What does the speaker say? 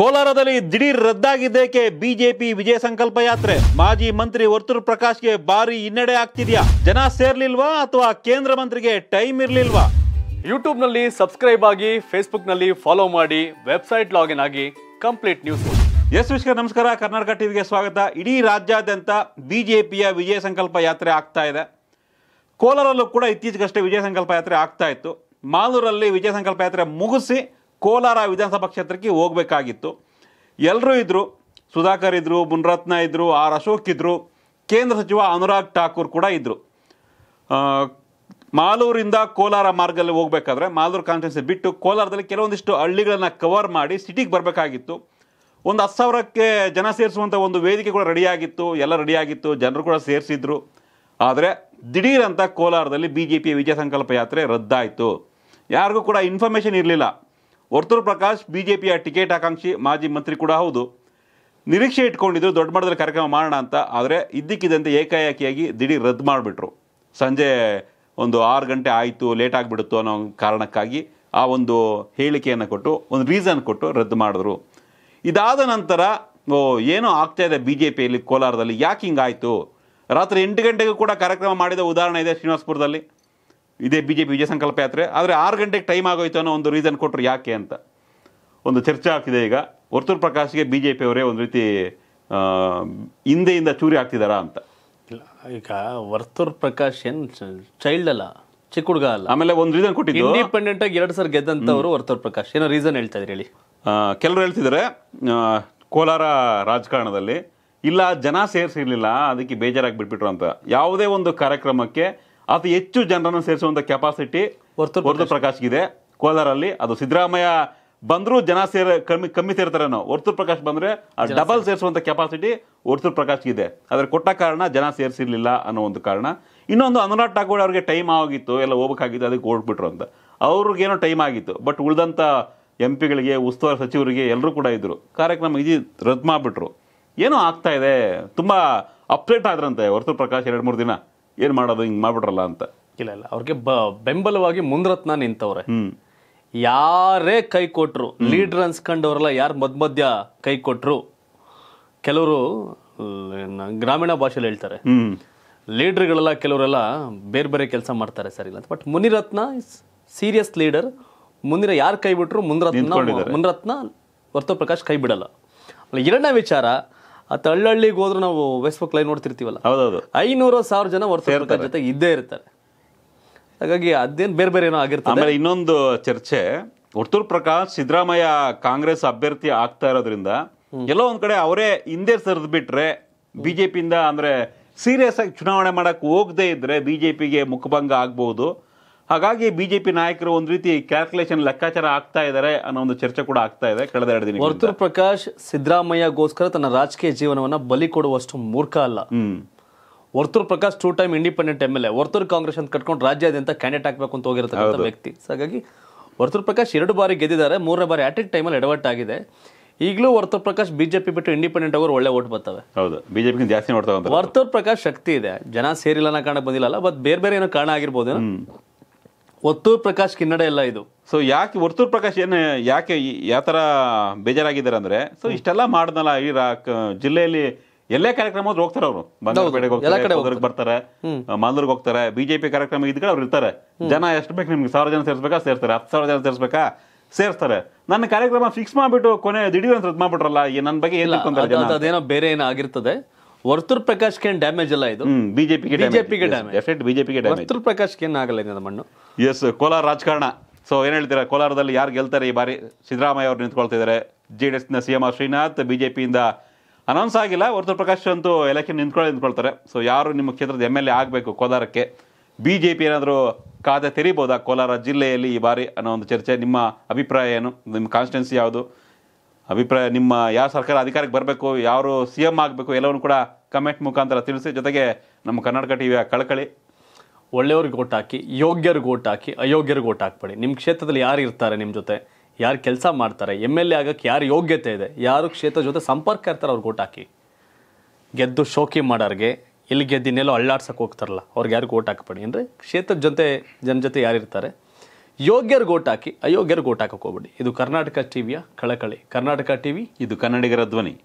ಕೋಲಾರದಲ್ಲಿ ದಿಢೀರ್ ರದ್ದಾಗಿದ್ದೇಕೆ ಬಿಜೆಪಿ ವಿಜಯ ಸಂಕಲ್ಪ ಯಾತ್ರೆ ಮಾಜಿ ಮಂತ್ರಿ ವರ್ತೂರ್ ಪ್ರಕಾಶ್ಗೆ ಭಾರಿ ಹಿನ್ನಡೆ ಆಗ್ತಿದ್ಯಾ ಜನ ಸೇರ್ಲಿಲ್ವಾ ಅಥವಾ ಕೇಂದ್ರ ಮಂತ್ರಿಗೆ ಟೈಮ್ ಇರ್ಲಿಲ್ವಾ ಯೂಟ್ಯೂಬ್ನಲ್ಲಿ ಸಬ್ಸ್ಕ್ರೈಬ್ ಆಗಿ ನಲ್ಲಿ ಫಾಲೋ ಮಾಡಿ ವೆಬ್ಸೈಟ್ ಲಾಗಿನ್ ಆಗಿ ಕಂಪ್ಲೀಟ್ ನ್ಯೂಸ್ ಎಸ್ ವಿಶ್ವ ನಮಸ್ಕಾರ ಕರ್ನಾಟಕ ಟಿವಿಗೆ ಸ್ವಾಗತ ಇಡೀ ರಾಜ್ಯಾದ್ಯಂತ ಬಿಜೆಪಿಯ ವಿಜಯ ಸಂಕಲ್ಪ ಯಾತ್ರೆ ಆಗ್ತಾ ಇದೆ ಕೋಲಾರಲ್ಲೂ ಕೂಡ ಇತ್ತೀಚೆಗಷ್ಟೇ ವಿಜಯ ಸಂಕಲ್ಪ ಯಾತ್ರೆ ಆಗ್ತಾ ಇತ್ತು ಮಾಲೂರಲ್ಲಿ ವಿಜಯ ಸಂಕಲ್ಪ ಯಾತ್ರೆ ಮುಗಿಸಿ ಕೋಲಾರ ವಿಧಾನಸಭಾ ಕ್ಷೇತ್ರಕ್ಕೆ ಹೋಗಬೇಕಾಗಿತ್ತು ಎಲ್ಲರೂ ಇದ್ದರು ಸುಧಾಕರ್ ಇದ್ದರು ಮುನ್ರತ್ನ ಇದ್ದರು ಆರ್ ಅಶೋಕ್ ಇದ್ದರು ಕೇಂದ್ರ ಸಚಿವ ಅನುರಾಗ್ ಠಾಕೂರ್ ಕೂಡ ಇದ್ದರು ಮಾಲೂರಿಂದ ಕೋಲಾರ ಮಾರ್ಗದಲ್ಲಿ ಹೋಗಬೇಕಾದ್ರೆ ಮಾಲೂರು ಕಾನ್ಸ್ಟಿಟ್ಯೂನ್ಸಿ ಬಿಟ್ಟು ಕೋಲಾರದಲ್ಲಿ ಕೆಲವೊಂದಿಷ್ಟು ಹಳ್ಳಿಗಳನ್ನು ಕವರ್ ಮಾಡಿ ಸಿಟಿಗೆ ಬರಬೇಕಾಗಿತ್ತು ಒಂದು ಹತ್ತು ಸಾವಿರಕ್ಕೆ ಜನ ಸೇರಿಸುವಂಥ ಒಂದು ವೇದಿಕೆ ಕೂಡ ರೆಡಿಯಾಗಿತ್ತು ಎಲ್ಲ ರೆಡಿಯಾಗಿತ್ತು ಜನರು ಕೂಡ ಸೇರಿಸಿದ್ರು ಆದರೆ ದಿಢೀರಂತ ಕೋಲಾರದಲ್ಲಿ ಬಿ ಜೆ ಪಿಯ ವಿಜಯ ಸಂಕಲ್ಪ ಯಾತ್ರೆ ರದ್ದಾಯಿತು ಯಾರಿಗೂ ಕೂಡ ಇನ್ಫಾರ್ಮೇಷನ್ ಇರಲಿಲ್ಲ ವರ್ತೂರು ಪ್ರಕಾಶ್ ಪಿಯ ಟಿಕೆಟ್ ಆಕಾಂಕ್ಷಿ ಮಾಜಿ ಮಂತ್ರಿ ಕೂಡ ಹೌದು ನಿರೀಕ್ಷೆ ಇಟ್ಕೊಂಡಿದ್ರು ದೊಡ್ಡ ಮಟ್ಟದಲ್ಲಿ ಕಾರ್ಯಕ್ರಮ ಮಾಡೋಣ ಅಂತ ಆದರೆ ಇದ್ದಕ್ಕಿದ್ದಂತೆ ಏಕಾಏಕಿಯಾಗಿ ದಿಢೀರ್ ರದ್ದು ಮಾಡಿಬಿಟ್ರು ಸಂಜೆ ಒಂದು ಆರು ಗಂಟೆ ಆಯಿತು ಲೇಟ್ ಆಗಿಬಿಡುತ್ತು ಅನ್ನೋ ಕಾರಣಕ್ಕಾಗಿ ಆ ಒಂದು ಹೇಳಿಕೆಯನ್ನು ಕೊಟ್ಟು ಒಂದು ರೀಸನ್ ಕೊಟ್ಟು ರದ್ದು ಮಾಡಿದ್ರು ಇದಾದ ನಂತರ ಓ ಆಗ್ತಾ ಇದೆ ಬಿ ಜೆ ಪಿಯಲ್ಲಿ ಕೋಲಾರದಲ್ಲಿ ಯಾಕೆ ಹಿಂಗಾಯಿತು ರಾತ್ರಿ ಎಂಟು ಗಂಟೆಗೂ ಕೂಡ ಕಾರ್ಯಕ್ರಮ ಮಾಡಿದ ಉದಾಹರಣೆ ಇದೆ ಶ್ರೀನಿವಾಸಪುರದಲ್ಲಿ ಇದೇ ಬಿ ಜೆ ಪಿ ವಿಜಯ ಸಂಕಲ್ಪ ಯಾತ್ರೆ ಆದರೆ ಆರು ಗಂಟೆಗೆ ಟೈಮ್ ಆಗೋಯ್ತು ಅನ್ನೋ ಒಂದು ರೀಸನ್ ಕೊಟ್ಟರು ಯಾಕೆ ಅಂತ ಒಂದು ಚರ್ಚೆ ಆಗ್ತಿದೆ ಈಗ ವರ್ತುರ್ ಪ್ರಕಾಶ್ಗೆ ಬಿ ಜೆ ಅವರೇ ಒಂದು ರೀತಿ ಹಿಂದೆಯಿಂದ ಚೂರಿ ಹಾಕ್ತಿದಾರಾ ಅಂತ ಇಲ್ಲ ಈಗ ವರ್ತೂರ್ ಪ್ರಕಾಶ್ ಏನು ಚೈಲ್ಡ್ ಅಲ್ಲ ಚಿಕ್ಕ ಹುಡುಗ ಅಲ್ಲ ಆಮೇಲೆ ಒಂದು ರೀಸನ್ ಕೊಟ್ಟಿದ್ದು ಇಂಡಿಪೆಂಡೆಂಟ್ ಆಗಿ ಎರಡು ಸರ್ ಗೆದ್ದಂಥವ್ರು ವರ್ತುರ್ ಪ್ರಕಾಶ್ ಏನೋ ರೀಸನ್ ಹೇಳ್ತಾ ಇದ್ರಿ ಹೇಳಿ ಕೆಲವರು ಹೇಳ್ತಿದ್ದಾರೆ ಕೋಲಾರ ರಾಜಕಾರಣದಲ್ಲಿ ಇಲ್ಲ ಜನ ಸೇರಿಸಿರ್ಲಿಲ್ಲ ಅದಕ್ಕೆ ಬೇಜಾರಾಗಿ ಬಿಟ್ಬಿಟ್ರು ಅಂತ ಯಾವುದೇ ಒಂದು ಕಾರ್ಯಕ್ರಮಕ್ಕೆ ಅತಿ ಹೆಚ್ಚು ಜನರನ್ನು ಸೇರಿಸುವಂಥ ಕೆಪಾಸಿಟಿ ವರ್ತು ಪ್ರಕಾಶ್ಗಿದೆ ಕೋಲಾರಲ್ಲಿ ಅದು ಸಿದ್ದರಾಮಯ್ಯ ಬಂದರೂ ಜನ ಸೇರ ಕಮ್ಮಿ ಕಮ್ಮಿ ಸೇರ್ತಾರೇನೋ ವರ್ತು ಪ್ರಕಾಶ್ ಬಂದರೆ ಡಬಲ್ ಸೇರಿಸುವಂಥ ಕೆಪಾಸಿಟಿ ಹೊರತು ಪ್ರಕಾಶ್ಗಿದೆ ಆದರೆ ಕೊಟ್ಟ ಕಾರಣ ಜನ ಸೇರಿಸಿರಲಿಲ್ಲ ಅನ್ನೋ ಒಂದು ಕಾರಣ ಇನ್ನೊಂದು ಅನುರಾಗ್ ಠಾಕೂರ್ ಅವ್ರಿಗೆ ಟೈಮ್ ಆಗಿತ್ತು ಎಲ್ಲ ಹೋಗ್ಬೇಕಾಗಿತ್ತು ಅದಕ್ಕೆ ಓಡ್ಬಿಟ್ರು ಅಂತ ಅವ್ರಿಗೇನೋ ಟೈಮ್ ಆಗಿತ್ತು ಬಟ್ ಉಳಿದಂಥ ಎಂ ಪಿಗಳಿಗೆ ಉಸ್ತುವಾರಿ ಸಚಿವರಿಗೆ ಎಲ್ಲರೂ ಕೂಡ ಇದ್ದರು ಕಾರ್ಯಕ್ರಮ ಇದು ರದ್ದು ಮಾಡಿಬಿಟ್ರು ಏನೋ ಆಗ್ತಾ ಇದೆ ತುಂಬ ಅಪ್ಸೆಟ್ ಆದ್ರಂತೆ ವರ್ತು ಪ್ರಕಾಶ್ ಎರಡು ಮೂರು ದಿನ ಏನ್ ಮಾಡೋದು ಹಿಂಗೆ ಮಾಡ್ಬಿಡ್ರಲ್ಲ ಅಂತ ಇಲ್ಲ ಇಲ್ಲ ಅವ್ರಿಗೆ ಬ ಬೆಂಬಲವಾಗಿ ಮುಂದ್ರತ್ನ ನಿಂತವ್ರೆ ಯಾರೇ ಕೈ ಕೊಟ್ರು ಲೀಡ್ರ್ ಅನ್ಸ್ಕೊಂಡವ್ರಲ್ಲ ಯಾರು ಮಧ್ಯ ಮಧ್ಯ ಕೈ ಕೊಟ್ರು ಕೆಲವರು ಗ್ರಾಮೀಣ ಭಾಷೆಯಲ್ಲಿ ಹೇಳ್ತಾರೆ ಲೀಡರ್ಗಳೆಲ್ಲ ಕೆಲವರೆಲ್ಲ ಬೇರೆ ಬೇರೆ ಕೆಲಸ ಮಾಡ್ತಾರೆ ಸರಿ ಇಲ್ಲ ಬಟ್ ಮುನಿರತ್ನ ಸೀರಿಯಸ್ ಲೀಡರ್ ಮುಂದಿನ ಯಾರು ಕೈ ಬಿಟ್ಟರು ಮುನ್ರತ್ನ ಮುನ್ರತ್ನ ಪ್ರಕಾಶ್ ಕೈ ಬಿಡಲ್ಲ ಎರಡನೇ ವಿಚಾರ ಆ ಹಳ್ಳಿಗೆ ಹೋದ್ರೂ ನಾವು ಫೇಸ್ಬುಕ್ ಲೈನ್ ನೋಡ್ತಿರ್ತೀವಲ್ಲ ಹೌದೌದು ಐನೂರು ಸಾವಿರ ಜನ ವರ್ಷ ಜೊತೆಗೆ ಇದ್ದೇ ಇರ್ತಾರೆ ಹಾಗಾಗಿ ಅದೇನು ಬೇರೆ ಬೇರೆ ಏನೋ ಆಗಿರ್ತದೆ ಆಮೇಲೆ ಇನ್ನೊಂದು ಚರ್ಚೆ ವರ್ತೂರ್ ಪ್ರಕಾಶ್ ಸಿದ್ದರಾಮಯ್ಯ ಕಾಂಗ್ರೆಸ್ ಅಭ್ಯರ್ಥಿ ಆಗ್ತಾ ಇರೋದ್ರಿಂದ ಎಲ್ಲೋ ಒಂದ್ ಕಡೆ ಅವರೇ ಹಿಂದೆ ಸರಿದ್ ಬಿಟ್ರೆ ಬಿಜೆಪಿಯಿಂದ ಅಂದ್ರೆ ಸೀರಿಯಸ್ ಆಗಿ ಚುನಾವಣೆ ಮಾಡಕ್ ಹೋಗದೆ ಇದ್ರೆ ಬಿಜೆಪಿಗೆ ಮುಖಭಂಗ ಆಗ್ಬಹುದು ಹಾಗಾಗಿ ಬಿಜೆಪಿ ನಾಯಕರು ಒಂದು ರೀತಿ ಕ್ಯಾಲ್ಕುಲೇಷನ್ ಲೆಕ್ಕಾಚಾರ ಆಗ್ತಾ ಇದ್ದಾರೆ ಅನ್ನೋ ಒಂದು ಚರ್ಚೆ ಕೂಡ ಆಗ್ತಾ ಇದೆ ಕಳೆದ ಎರಡು ದಿನ ವರ್ತೂರ್ ಪ್ರಕಾಶ್ ಸಿದ್ದರಾಮಯ್ಯಗೋಸ್ಕರ ತನ್ನ ರಾಜಕೀಯ ಜೀವನವನ್ನ ಬಲಿ ಕೊಡುವಷ್ಟು ಮೂರ್ಖ ಅಲ್ಲ Varthur Prakash two time independent M L A Congress ಅಂತ ಕಟ್ಕೊಂಡು ರಾಜ್ಯಾದ್ಯಂತ ಕ್ಯಾಂಡಿಡೇಟ್ ಹಾಕಬೇಕು ಅಂತ ಹೋಗಿರತಕ್ಕಂಥ ವ್ಯಕ್ತಿ ಹಾಗಾಗಿ ವರ್ತೂರ್ ಪ್ರಕಾಶ್ ಎರಡು ಬಾರಿ ಗೆದ್ದಿದ್ದಾರೆ ಮೂರನೇ ಬಾರಿ ಆಟಿಕ್ ಟೈಮಲ್ಲಿ ಎಡವಟ್ಟಾಗಿದೆ ಈಗಲೂ ವರ್ತೂರ್ ಪ್ರಕಾಶ್ ಬಿಜೆಪಿ ಬಿಟ್ಟು ಇಂಡಿಪೆಂಡೆಂಟ್ ಆಗೋರು ಒಳ್ಳೆ ಓಟ್ ಬರ್ತವೆ ಹೌದು ಬಿಜೆಪಿ ಜಾಸ್ತಿ ನೋಡ್ತಾ ವರ್ತೂರ್ ಪ್ರಕಾಶ್ ಶಕ್ತಿ ಇದೆ ಜನ ಸೇರಿಲ್ಲ ಕಾರಣ ಬಂದಿಲ್ಲ ಬಟ್ ಬೇರೆ ಬೇರೆ ಏನೋ ಕಾರಣ ಆಗಿರ್ಬೋದು ಒತ್ತೂರ್ ಪ್ರಕಾಶ್ ಕಿನ್ನಡ ಎಲ್ಲ ಇದು ಸೊ ಯಾಕೆ ಒತ್ತೂರ್ ಪ್ರಕಾಶ್ ಏನು ಯಾಕೆ ಯಾವ ಥರ ಬೇಜಾರಾಗಿದ್ದಾರೆ ಅಂದ್ರೆ ಸೊ ಇಷ್ಟೆಲ್ಲ ಮಾಡಿದ್ನಲ್ಲ ಈ ಜಿಲ್ಲೆಯಲ್ಲಿ ಎಲ್ಲೇ ಕಾರ್ಯಕ್ರಮ ಹೋಗ್ತಾರೆ ಅವರು ಬಂಗಾರಪೇಟೆಗೆ ಎಲ್ಲ ಹೋಗ್ತಾರೆ ಬರ್ತಾರೆ ಮಾಲೂರ್ಗೆ ಹೋಗ್ತಾರೆ ಬಿಜೆಪಿ ಕಾರ್ಯಕ್ರಮ ಇದ್ಕಡೆ ಅವ್ರು ಇರ್ತಾರೆ ಜನ ಎಷ್ಟು ಬೇಕು ನಿಮ್ಗೆ ಸಾವಿರ ಜನ ಸೇರಿಸ್ಬೇಕಾ ಸೇರ್ತಾರೆ ಹತ್ತು ಸಾವಿರ ಜನ ಸೇರಿಸ್ಬೇಕಾ ಸೇರ್ತಾರೆ ನನ್ನ ಕಾರ್ಯಕ್ರಮ ಫಿಕ್ಸ್ ಮಾಡ್ಬಿಟ್ಟು ಕೊನೆ ದಿಢೀರ್ ಅಂತ ರದ್ದು ಮಾಡ್ಬಿಟ್ರಲ್ಲ ಈ ನನ್ನ ಬಗ್ಗೆ ಏನ್ ಅದೇನೋ ಬೇರೆ ಏನೋ ವರ್ತೂರ್ ಪ್ರಕಾಶ್ ಕೇನ್ ಡ್ಯಾಮೇಜ್ ಇಲ್ಲ ಇದು ಬಿಜೆಪಿಗೆ ಬಿಜೆಪಿಗೆ ಡ್ಯಾಮೇಜ್ ಬಿಜೆಪಿಗೆ ಡ್ಯಾಮೇಜ್ ವರ್ತೂರ್ ಪ್ರಕಾಶ್ ಕೇನ್ ಆಗಲ್ಲ ಮಣ್ಣು ಎಸ್ ಕೋಲಾರ ರಾಜಕಾರಣ ಸೊ ಏನು ಹೇಳ್ತೀರಾ ಕೋಲಾರದಲ್ಲಿ ಯಾರು ಗೆಲ್ತಾರೆ ಈ ಬಾರಿ ಸಿದ್ದರಾಮಯ್ಯ ಅವರು ನಿಂತ್ಕೊಳ್ತಿದ್ದಾರೆ ಜೆ ಡಿ ಎಸ್ನ ಸಿ ಎಂ ಆರ್ ಶ್ರೀನಾಥ್ ಬಿಜೆಪಿಯಿಂದ ಅನೌನ್ಸ್ ಆಗಿಲ್ಲ ವರ್ತೂರ್ ಪ್ರಕಾಶ್ ಅಂತೂ ಎಲೆಕ್ಷನ್ ನಿಂತ್ಕೊಳ್ಳಿ ನಿಂತ್ಕೊಳ್ತಾರೆ ಸೊ ಯಾರು ನಿಮ್ಮ ಕ್ಷೇತ್ರದ ಎಮ್ ಎಲ್ ಎ ಆಗಬೇಕು ಕೋಲಾರಕ್ಕೆ ಬಿಜೆಪಿ ಜೆ ಏನಾದರೂ ಖಾತೆ ತೆರೀಬೋದಾ ಕೋಲಾರ ಜಿಲ್ಲೆಯಲ್ಲಿ ಈ ಬಾರಿ ಅನ್ನೋ ಒಂದು ಚರ್ಚೆ ನಿಮ್ಮ ಅಭಿಪ್ರಾಯ ಏನು ನಿಮ್ಮ ಕಾನ್ಸ್ಟಿಟ್ಯೆನ್ಸಿ ಯಾವುದು ಅಭಿಪ್ರಾಯ ನಿಮ್ಮ ಯಾವ ಸರ್ಕಾರ ಅಧಿಕಾರಕ್ಕೆ ಬರಬೇಕು ಯಾರು ಸಿ ಎಮ್ ಆಗಬೇಕು ಎಲ್ಲವನ್ನು ಕೂಡ ಕಮೆಂಟ್ ಮುಖಾಂತರ ತಿಳಿಸಿ ಜೊತೆಗೆ ನಮ್ಮ ಕರ್ನಾಟಕ ಟಿವಿಯ ಕಳಕಳಿ ಒಳ್ಳೆಯವ್ರಿಗೆ ಓಟ್ ಹಾಕಿ ಯೋಗ್ಯರಿಗೆ ಓಟ್ ಹಾಕಿ ಅಯೋಗ್ಯರಿಗೆ ಓಟ್ ಹಾಕ್ಬೇಡಿ ನಿಮ್ಮ ಕ್ಷೇತ್ರದಲ್ಲಿ ಯಾರು ಇರ್ತಾರೆ ನಿಮ್ಮ ಜೊತೆ ಯಾರು ಕೆಲಸ ಮಾಡ್ತಾರೆ ಎಮ್ ಎಲ್ ಎ ಆಗೋಕ್ಕೆ ಯಾರು ಯೋಗ್ಯತೆ ಇದೆ ಯಾರು ಕ್ಷೇತ್ರ ಜೊತೆ ಸಂಪರ್ಕ ಇರ್ತಾರೆ ಅವ್ರಿಗೆ ಓಟ್ ಹಾಕಿ ಗೆದ್ದು ಶೋಕಿ ಮಾಡೋರಿಗೆ ಇಲ್ಲಿ ಗೆದ್ದಿನೆಲ್ಲೋ ಅಳ್ಳಾಡ್ಸೋಕೆ ಹೋಗ್ತಾರಲ್ಲ ಅವ್ರಿಗೆ ಯಾರಿಗೂ ಓಟ್ ಹಾಕಬೇಡಿ ಅಂದರೆ ಕ್ಷೇತ್ರದ ಜೊತೆ ಜನ ಜೊತೆ ಯಾರಿರ್ತಾರೆ ಯೋಗ್ಯರು ಗೋಟಾಕಿ ಹಾಕಿ ಅಯೋಗ್ಯರು ಗೋಟ್ ಇದು ಕರ್ನಾಟಕ ಟಿವಿಯ ಕಳಕಳಿ ಕರ್ನಾಟಕ ಟಿವಿ ಇದು ಕನ್ನಡಿಗರ ಧ್ವನಿ